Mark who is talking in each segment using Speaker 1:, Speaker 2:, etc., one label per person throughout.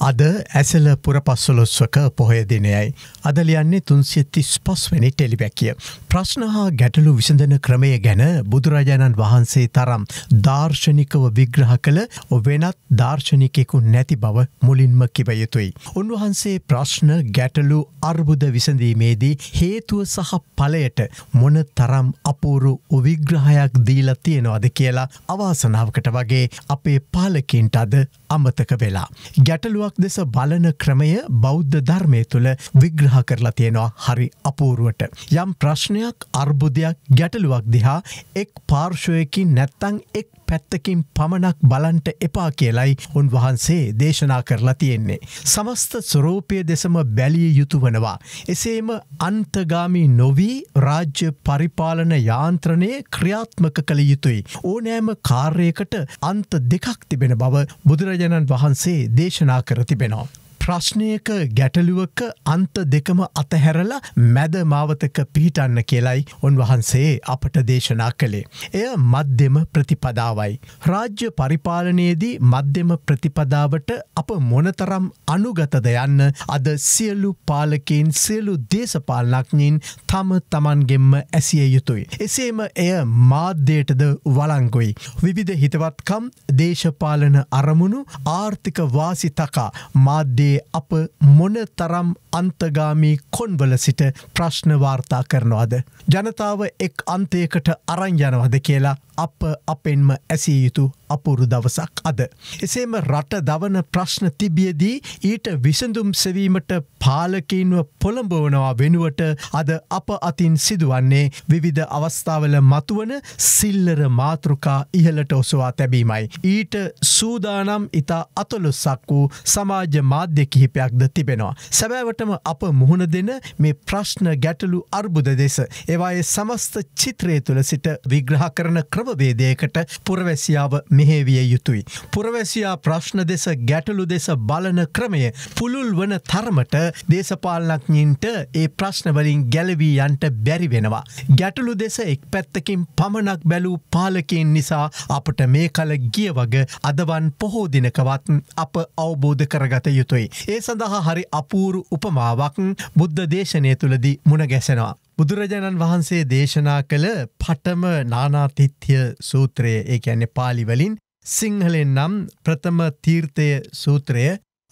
Speaker 1: අද ඇසල පුරපස්සලොස්වක පොහයදිනයයි. අද ලියන්නේ තුන්සිය තිස් පස්වැනි ටෙලිබැකිය. ප්‍රශ්න හා ගැටලු විසඳන ක්‍රමය ගැන බුදුරජාණන් වහන්සේ තරම් දර්ශනිකව විග්‍රහ කළ වෙනත් දර්ශනිකෙකු නැති බව මුලින්ම කිවයුතුයි. උන්වහන්සේ ප්‍රශ්න ගැටලු අර්බුද විසඳීමේදී හේතුව සහ පලයට මොන තරම් අපූරු උවිග්‍රහයක් දීලා තියෙනවාද කියලා අවාසනාවකට වගේ අපේ පාලකින්ට අද අමතක වෙලා. ගැටලුවක් දෙස බලන ක්‍රමය බෞද්ධ ධර්මය තුළ විග්‍රහ කරලා තියෙනවා හරි අපූරුවට. යම් ප්‍රශ්නයක් අර්බුදයක් ගැටලුවක් දිහා එක් පාර්ශවයකින් නැත්තං එක් පැත්තකින් පමණක් බලන්ට එපා කියලයි උන්වහන්සේ දේශනා කරලා තියෙන්නේ. සමස්ත ස්වරූපය දෙසම බැලිය යුතු වනවා. එසේම අන්තගාමි නොවී රාජ්‍ය පරිපාලන යාන්ත්‍රණය ක්‍රියාත්මක කළ යුතුයි. ඕනෑම කාර්යකට අන්ත දෙකක් තිබෙන බව බුදුරජාණන් වහන්සේ දේශනා කර තිබෙනවා. ප්‍රශ්නයක ගැටලුවක අන්ත දෙකම අතහැරලා මැද මාවතක පිහිටන්න කියලයි උන්වහන්සේ අපට දේශනා කළේ. එය මධ්‍යම ප්‍රතිපදාවයි. රාජ්‍ය පරිපාලනයේදී මධ්‍යම ප්‍රතිපදාවට අප මොනතරම් අනුගතද යන්න අද සියලු පාලකෙන් සියලු දේශපාලනක්ඥින් තම තමන්ගෙන්ම ඇසිය යුතුයි. එසේම එය මාධ්‍යයටද වලංගොයි. විවිධ හිතවත්කම් දේශපාලන අරමුණු ආර්ථික වාසිතකා මාධ්‍යයේ වගේ අප මොන තරම් අන්තගාමී කොන්වල සිට ප්‍රශ්නවාර්තා කරනවාද. ජනතාව එක් අන්තයකට අරංයනවද කියලා අප අපෙන්ම ඇසිය යුතු අපුරු දවසක් අද. එසේම රට දවන ප්‍රශ්න තිබියදී ඊට විසඳුම් සෙවීමට පාලකීන්ව පොළඹවනවා වෙනුවට අද අප අතින් සිදුවන්නේ විවිධ අවස්ථාවල මතුවන සිල්ලර මාතෘකා ඉහලට ඔසවා තැබීමයි. ඊට සූදානම් ඉතා අතොලොස්සක් වූ සමාජ මාධ්‍ය කිහිපයක් ද තිබෙනවා. සැබෑවටම අප මුහුණ දෙන මේ ප්‍රශ්න ගැටලු අර්බුද දෙස ඒවායේ සමස්ත චිත්‍රය තුළ සිට විග්‍රහ කරන ක්‍රමවේදයකට පුරවැසියාව මෙහේවිය යුතුයි. පුරවැසියා ප්‍රශ්න දෙස ගැටලු දෙස බලන ක්‍රමය පුළුල් වන තරමට දේශපාලනඥින්ට ඒ ප්‍රශ්නවලින් ගැලවී යන්ට බැරි වෙනවා. ගැටලු දෙස එක් පැත්තකින් පමණක් බැලූ පාලකෙන් නිසා අපට මේ කල ගිය වග අදවන් පොහෝදිනකවත් අප අවබෝධ කරගත යුතුයි. ඒ සඳහා හරි අපූරු උපමාවක් බුද්ධ දේශනය තුළදී මුණගැසෙනවා. බුදුරජාණන් වහන්සේ දේශනා කළ පටම නානාතිත්‍ය සූත්‍රය ඒ ඇන්නේ පාලිවලින් සිංහලෙන් නම් ප්‍රථම තීර්ථය සූත්‍රය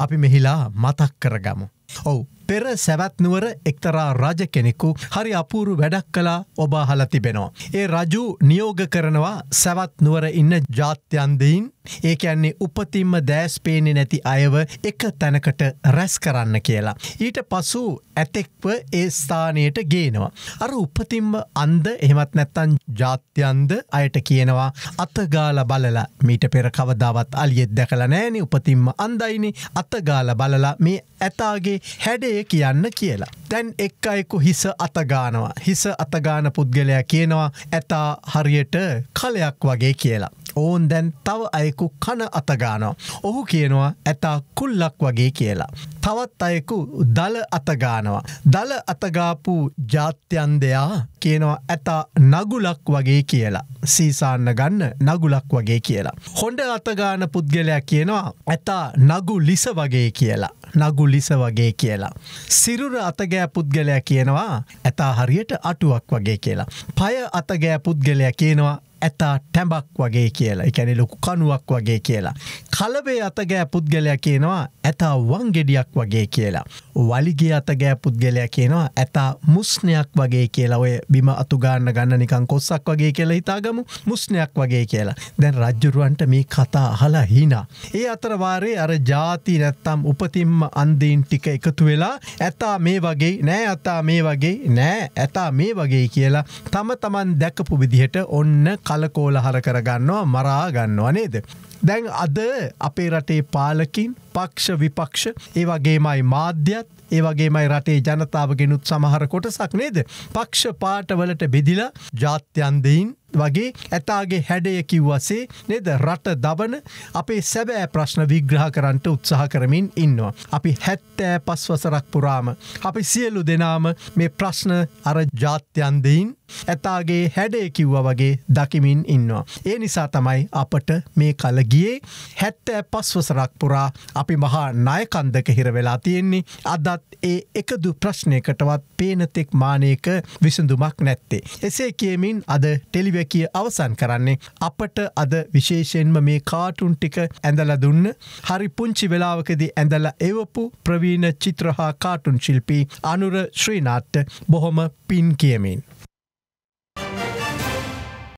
Speaker 1: අපි මෙහිලා මතක් කරගමු. ඔවු පෙර සැවැත්නුවර එක්තරා රජ කෙනෙකු හරි අපූරු වැඩක් කලා ඔබ හලතිබෙනවා. ඒ රජු නියෝග කරනවා සැවත්නුවර ඉන්න ජාත්‍යන්දීන් ඒක ඇන්නේ උපතින්ම දෑස් පේනෙ නැති අයව එක තැනකට රැස් කරන්න කියලා. ඊට පසු ඇතෙක්ව ඒ ස්ථානයට ගේනවා. අර උපතින්ම අන්ද එහෙමත් නැත්තන් ජාත්‍යන්ද අයට කියනවා අතගාල බලලා මීට පෙර කවදාවත් අලියෙත් දැකල නෑනි උපතින්ම අන්දයිනි අතගාල බලලා මේ ඇතාගේ හැඩේ ඒ කියන්න කියලා. දැන් එක් අයෙකු හිස අතගානවා. හිස අතගාන පුද්ගලයා කියනවා ඇතා හරියට කලයක් වගේ කියලා. ඔවුන් දැන් තව අයෙකු කන අතගානෝ. ඔහු කියනවා ඇතා කුල්ලක් වගේ කියලා. තවත් අයෙකු දළ අතගානවා. දළ අතගාපු ජාත්‍යන් දෙයා කියනවා ඇතා නගුලක් වගේ කියලා. සීසාන්න ගන්න නගුලක් වගේ කියලා. හොඩ අතගාන පුද්ගලයා කියනවා ඇතා නගු ලිස වගේ කියලා. නගුලිස වගේ කියලා. සිරුර අතගෑ පුද්ගලයා කියනවා ඇතා හරියට අටුවක් වගේ කියලා. පය අතගෑ පුද්ගලයා කියනවා ඇතා ටැඹක් වගේ කියලා එකැනෙ ලොකු කනුවක් වගේ කියලා. කලබේ අතගෑ පුද්ගලයා කියනවා ඇතා වංගෙඩියක් වගේ කියලා. වලිගේ අතගෑ පුද්ගලයා කියනවා ඇතා මුස්නයක් වගේ කියලා ඔය බිම අතුගාන්න ගන්න නිකං කොස්සක් වගේ කියලා හිතාගමු මුස්නයක් වගේ කියලා. දැන් රජ්ජුරුවන්ට මේ කතා අහලා හිනා. ඒ අතරවාරේ අර ජාති නැත්තම් උපතින්ම අන්දීන් ටික එකතු වෙලා ඇතා මේ වගේ නෑ අතා මේ වගේ නෑ ඇතා මේ වගේ කියලා තම තමන් දැකපු විදිහට ඔන්න කලකෝල හර කරගන්නවා මරා ගන්නවා නේද. දැන් අද අපේ රටේ පාලකින් පක්ෂ විපක්ෂ ඒවගේමයි මාධ්‍යත් ඒවගේමයි රටේ ජනතාව ගෙනුත් සමහර කොටසක් නේද පක්ෂ පාටවලට බෙදිලා ජාත්‍යන්දයින් වගේ ඇතාගේ හැඩය කිව්වසේ නේද රට දබන අපේ සැබෑ ප්‍රශ්න විග්‍රහ කරන්ට උත්සාහ කරමින් ඉන්නවා. අපි හැත්තෑ පස්වසරක් පුරාම. අපි සියලු දෙනාම මේ ප්‍රශ්න අර ජාත්‍යන්දයින් ඇතාගේ හැඩය කිව්ව වගේ දකිමින් ඉන්නවා. ඒ නිසා තමයි අපට මේ කල ගියේ හැත්ත පස්වසරක් පුරා අපි මහා නායකන්දක හිර වෙලා තියෙන්නේ අදත් ඒ එකදු ප්‍රශ්නයකටවත් පේනතෙක් මානයක විසඳුමක් නැත්තේ. එසේ කියමින් අද ටෙලිවැකිය අවසන් කරන්නේ අපට අද විශේෂයෙන්ම මේ කාටුන් ටික ඇඳල දුන්න හරි පුංචි වෙලාවකදී ඇඳල එවපු ප්‍රවීණ චිත්‍රහා කාටුන් ශිල්පී අනුර ශ්‍රීනාට්ට බොහොම පින් කියමින්.